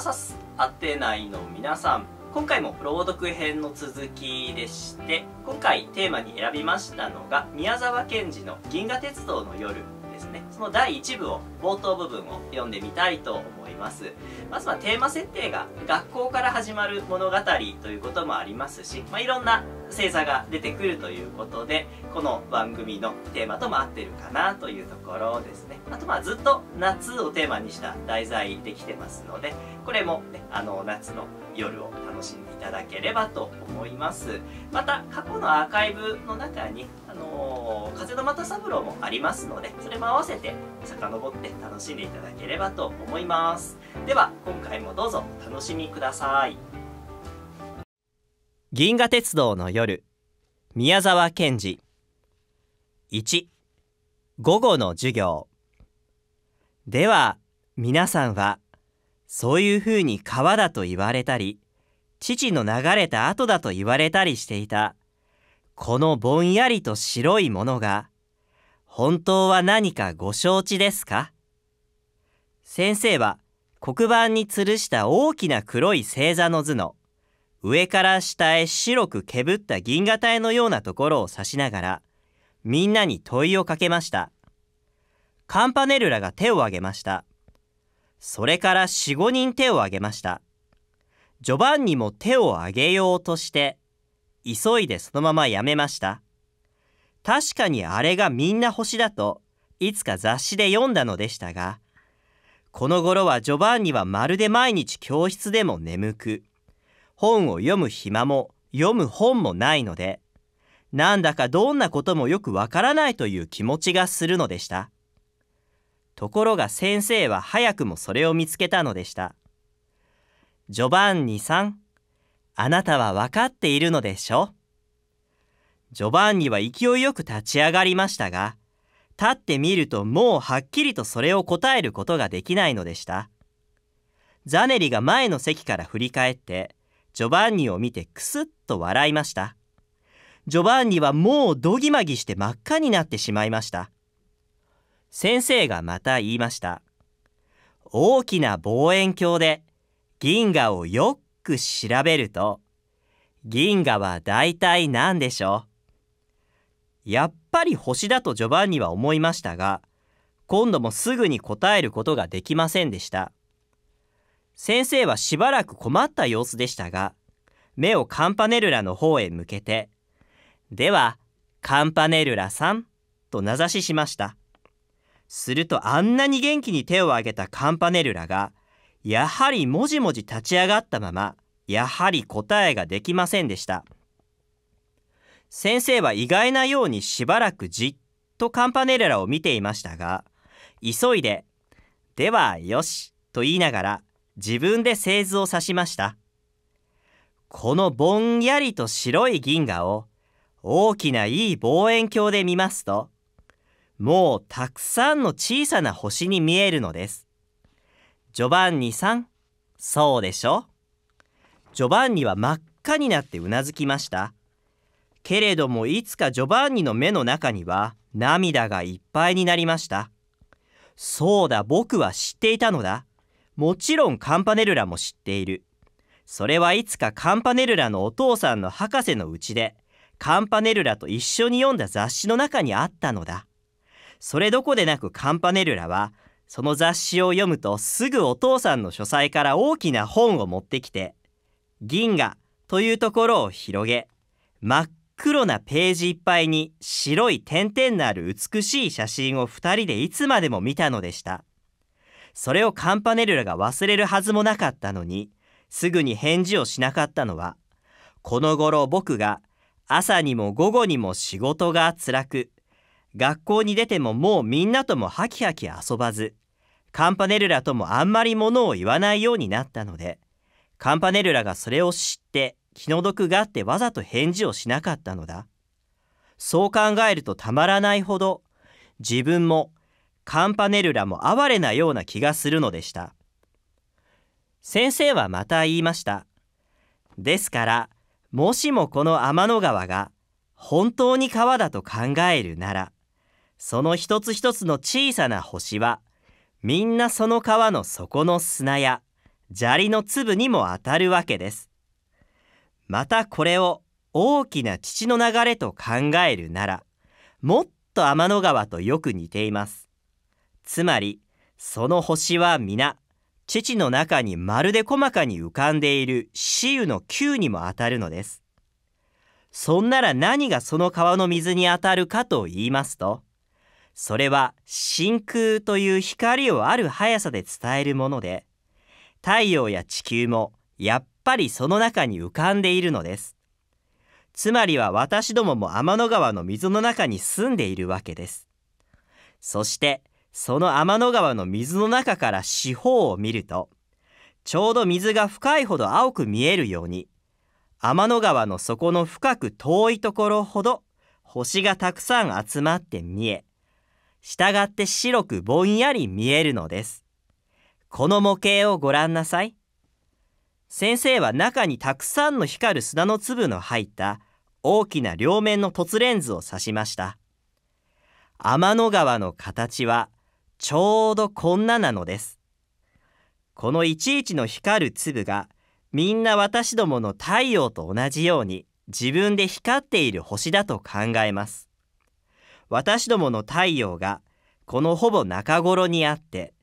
VS アテナイの皆さん今回も朗読編の続きでして今回テーマに選びましたのが宮沢賢治の「銀河鉄道の夜」ですねその第1部を冒頭部分を読んでみたいと思いますまずはテーマ設定が学校から始まる物語ということもありますし、まあ、いろんな星座が出てくるということでこの番組のテーマとも合ってるかなというところですねあとまあずっと夏をテーマにした題材できてますのでこれも、ね、あの夏の夜を楽しんでいただければと思いますまた過去のアーカイブの中にあの風の又三郎もありますのでそれも合わせて遡って楽しんでいただければと思いますでは今回もどうぞお楽しみください銀河鉄道の夜宮沢賢治1午後の授業では皆さんはそういうふうに川だと言われたり父の流れた後だと言われたりしていたこのぼんやりと白いものが本当は何かご承知ですか先生は黒板に吊るした大きな黒い星座の図の上から下へ白くけぶった銀河帯のようなところを指しながら、みんなに問いをかけました。カンパネルラが手を挙げました。それから4、5人手を挙げました。ジョバンニも手を挙げようとして、急いでそのままやめました。確かにあれがみんな星だと、いつか雑誌で読んだのでしたが、この頃はジョバンニはまるで毎日教室でも眠く、本を読む暇も読む本もないのでなんだかどんなこともよくわからないという気持ちがするのでしたところが先生は早くもそれを見つけたのでしたジョバンニさんあなたは分かっているのでしょジョバンニは勢いよく立ち上がりましたが立ってみるともうはっきりとそれを答えることができないのでしたザネリが前の席から振り返ってジョバンニを見てクスッと笑いましたジョバンニはもうどぎまぎして真っ赤になってしまいました先生がまた言いました大きな望遠鏡で銀河をよく調べると銀河は大体何でしょうやっぱり星だとジョバンニは思いましたが今度もすぐに答えることができませんでした先生はしばらく困った様子でしたが、目をカンパネルラの方へ向けて、では、カンパネルラさん、と名指ししました。するとあんなに元気に手を挙げたカンパネルラが、やはりもじもじ立ち上がったまま、やはり答えができませんでした。先生は意外なようにしばらくじっとカンパネルラを見ていましたが、急いで、ではよし、と言いながら、自分で製図を指しました。このぼんやりと白い銀河を大きないい望遠鏡で見ますと、もうたくさんの小さな星に見えるのです。ジョバンニさん、そうでしょジョバンニは真っ赤になってうなずきました。けれどもいつかジョバンニの目の中には涙がいっぱいになりました。そうだ、僕は知っていたのだ。もちろんカンパネルラも知っている。それはいつかカンパネルラのお父さんの博士のうちで、カンパネルラと一緒に読んだ雑誌の中にあったのだ。それどこでなくカンパネルラは、その雑誌を読むとすぐお父さんの書斎から大きな本を持ってきて、銀河というところを広げ、真っ黒なページいっぱいに白い点々のある美しい写真を2人でいつまでも見たのでした。それをカンパネルラが忘れるはずもなかったのに、すぐに返事をしなかったのは、この頃僕が朝にも午後にも仕事が辛く、学校に出てももうみんなともハキハキ遊ばず、カンパネルラともあんまりものを言わないようになったので、カンパネルラがそれを知って気の毒があってわざと返事をしなかったのだ。そう考えるとたまらないほど、自分もカンパネルラも哀れなような気がするのでした。先生はまた言いました。ですから、もしもこの天の川が本当に川だと考えるなら、その一つ一つの小さな星は、みんなその川の底の砂や砂利の粒にも当たるわけです。またこれを大きな父の流れと考えるなら、もっと天の川とよく似ています。つまりその星は皆父の中にまるで細かに浮かんでいる死ゆの球にも当たるのです。そんなら何がその川の水に当たるかと言いますと、それは真空という光をある速さで伝えるもので、太陽や地球もやっぱりその中に浮かんでいるのです。つまりは私どもも天の川の溝の中に住んでいるわけです。そしてその天の川の水の中から四方を見ると、ちょうど水が深いほど青く見えるように、天の川の底の深く遠いところほど星がたくさん集まって見え、従って白くぼんやり見えるのです。この模型をご覧なさい。先生は中にたくさんの光る砂の粒の入った大きな両面の凸レンズを指しました。天の川の形はちょうどこんななのですこのいちいちの光る粒がみんな私どもの太陽と同じように自分で光っている星だと考えます私どもの太陽がこのほぼ中頃にあって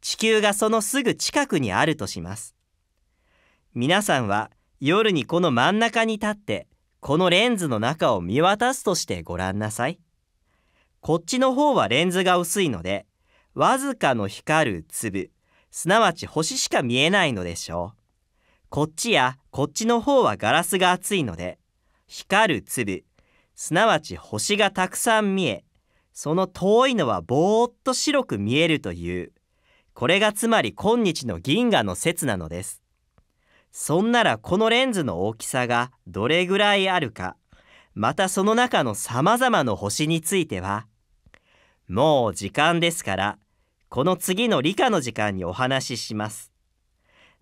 地球がそのすぐ近くにあるとします皆さんは夜にこの真ん中に立ってこのレンズの中を見渡すとしてご覧なさいこっちの方はレンズが薄いのでわずかの光る粒すなわち星しか見えないのでしょうこっちやこっちの方はガラスが厚いので光る粒すなわち星がたくさん見えその遠いのはぼーっと白く見えるというこれがつまり今日の銀河の説なのですそんならこのレンズの大きさがどれぐらいあるかまたその中のさまざまな星についてはもう時間ですからこの次の理科の時間にお話しします。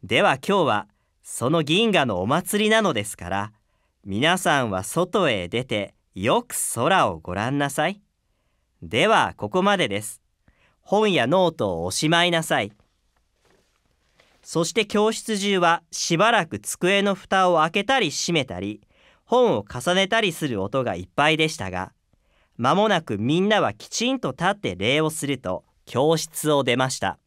では今日はその銀河のお祭りなのですから皆さんは外へ出てよく空をご覧なさい。ではここまでです。本やノートをおしまいなさい。そして教室中はしばらく机の蓋を開けたり閉めたり本を重ねたりする音がいっぱいでしたが間もなくみんなはきちんと立って礼をすると教室を出ました